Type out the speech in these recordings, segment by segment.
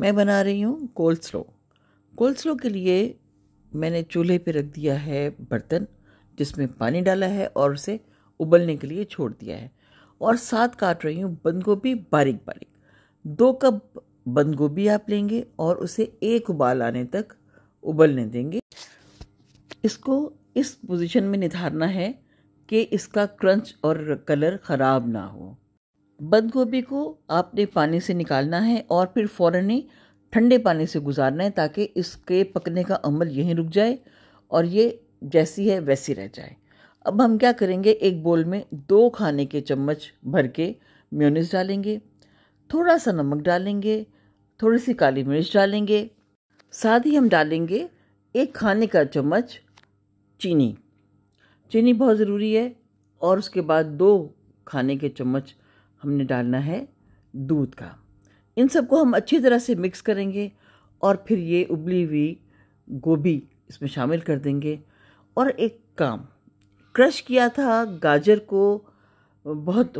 मैं बना रही हूँ कोल्ड स्लो स्लो के लिए मैंने चूल्हे पे रख दिया है बर्तन जिसमें पानी डाला है और उसे उबलने के लिए छोड़ दिया है और साथ काट रही हूँ बंद गोभी बारीक बारीक दो कप बंद गोभी आप लेंगे और उसे एक उबाल आने तक उबलने देंगे इसको इस पोजीशन में निधारना है कि इसका क्रंच और कलर ख़राब ना हो बंद गोभी को आपने पानी से निकालना है और फिर फ़ौर ही ठंडे पानी से गुजारना है ताकि इसके पकने का अमल यहीं रुक जाए और ये जैसी है वैसी रह जाए अब हम क्या करेंगे एक बोल में दो खाने के चम्मच भर के म्योनीस डालेंगे थोड़ा सा नमक डालेंगे थोड़ी सी काली मिर्च डालेंगे साथ ही हम डालेंगे एक खाने का चम्मच चीनी चीनी बहुत ज़रूरी है और उसके बाद दो खाने के चम्मच हमने डालना है दूध का इन सबको हम अच्छी तरह से मिक्स करेंगे और फिर ये उबली हुई गोभी इसमें शामिल कर देंगे और एक काम क्रश किया था गाजर को बहुत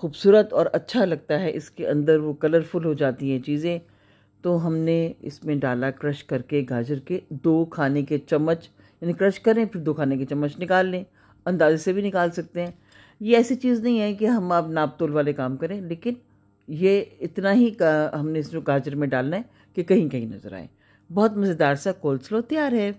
खूबसूरत और अच्छा लगता है इसके अंदर वो कलरफुल हो जाती हैं चीज़ें तो हमने इसमें डाला क्रश करके गाजर के दो खाने के चम्मच यानी क्रश करें फिर दो खाने के चम्मच निकाल लें अंदाजे से भी निकाल सकते हैं ये ऐसी चीज़ नहीं है कि हम आप नापतोल वाले काम करें लेकिन ये इतना ही का हमने इसमें गाजर में डालना है कि कहीं कहीं नज़र आए बहुत मज़ेदार सा कोल्सलो तैयार है